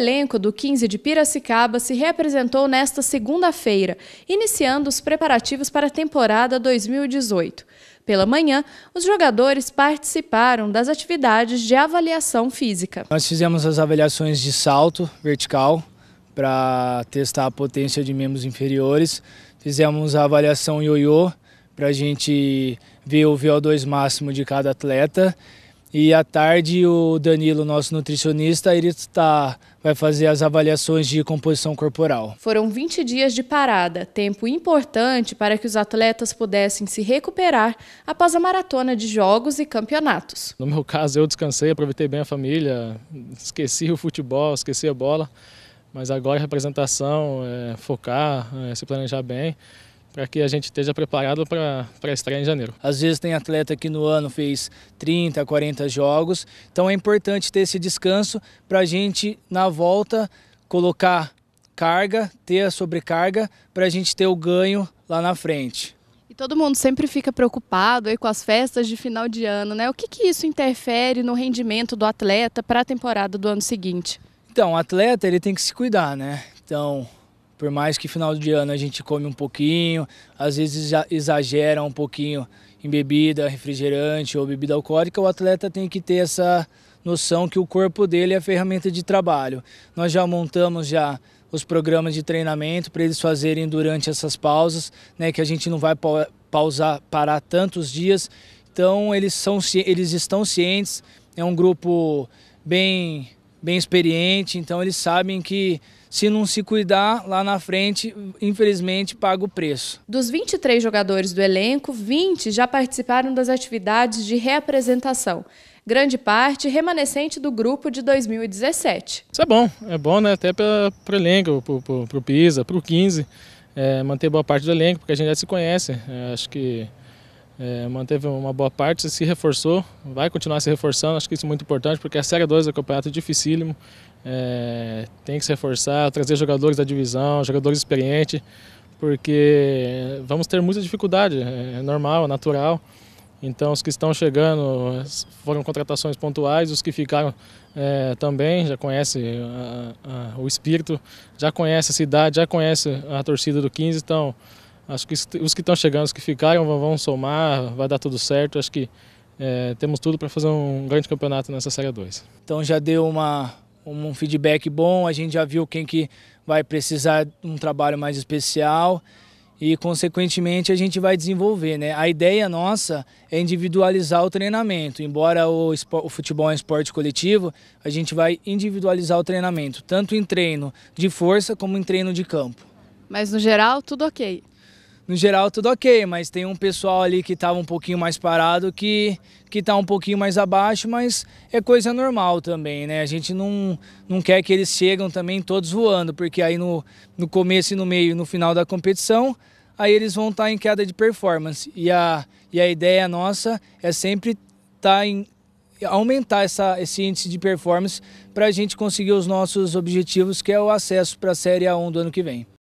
elenco do 15 de Piracicaba se representou nesta segunda-feira, iniciando os preparativos para a temporada 2018. Pela manhã, os jogadores participaram das atividades de avaliação física. Nós fizemos as avaliações de salto vertical para testar a potência de membros inferiores, fizemos a avaliação ioiô para a gente ver o VO2 máximo de cada atleta e à tarde o Danilo, nosso nutricionista, ele tá, vai fazer as avaliações de composição corporal. Foram 20 dias de parada, tempo importante para que os atletas pudessem se recuperar após a maratona de jogos e campeonatos. No meu caso, eu descansei, aproveitei bem a família, esqueci o futebol, esqueci a bola, mas agora a representação, é, focar, é, se planejar bem para que a gente esteja preparado para a estreia em janeiro. Às vezes tem atleta que no ano fez 30, 40 jogos, então é importante ter esse descanso para a gente, na volta, colocar carga, ter a sobrecarga, para a gente ter o ganho lá na frente. E todo mundo sempre fica preocupado aí com as festas de final de ano, né? O que, que isso interfere no rendimento do atleta para a temporada do ano seguinte? Então, o atleta ele tem que se cuidar, né? Então, por mais que final de ano a gente come um pouquinho, às vezes exagera um pouquinho em bebida, refrigerante ou bebida alcoólica, o atleta tem que ter essa noção que o corpo dele é a ferramenta de trabalho. Nós já montamos já os programas de treinamento para eles fazerem durante essas pausas, né, que a gente não vai pausar, parar tantos dias. Então eles são eles estão cientes, é um grupo bem bem experiente, então eles sabem que se não se cuidar lá na frente, infelizmente paga o preço. Dos 23 jogadores do elenco, 20 já participaram das atividades de reapresentação. Grande parte remanescente do grupo de 2017. Isso é bom, é bom né? até para o elenco, para o Pisa, para o 15, é, manter boa parte do elenco, porque a gente já se conhece. É, acho que é, manteve uma boa parte, se reforçou, vai continuar se reforçando, acho que isso é muito importante, porque a Série 2 é um campeonato dificílimo, é, tem que se reforçar, trazer jogadores da divisão, jogadores experientes, porque vamos ter muita dificuldade, é, é normal, é natural. Então, os que estão chegando foram contratações pontuais, os que ficaram é, também já conhecem a, a, o espírito, já conhece a cidade, já conhece a torcida do 15, então Acho que os que estão chegando, os que ficaram, vão somar, vai dar tudo certo. Acho que é, temos tudo para fazer um grande campeonato nessa Série 2. Então já deu uma, um feedback bom, a gente já viu quem que vai precisar de um trabalho mais especial e, consequentemente, a gente vai desenvolver. Né? A ideia nossa é individualizar o treinamento. Embora o, o futebol é um esporte coletivo, a gente vai individualizar o treinamento, tanto em treino de força como em treino de campo. Mas, no geral, tudo ok? no geral tudo ok, mas tem um pessoal ali que estava um pouquinho mais parado que que está um pouquinho mais abaixo, mas é coisa normal também, né? A gente não, não quer que eles chegam também todos voando, porque aí no, no começo e no meio e no final da competição, aí eles vão estar tá em queda de performance. E a, e a ideia nossa é sempre tá em aumentar essa, esse índice de performance para a gente conseguir os nossos objetivos, que é o acesso para a Série A1 do ano que vem.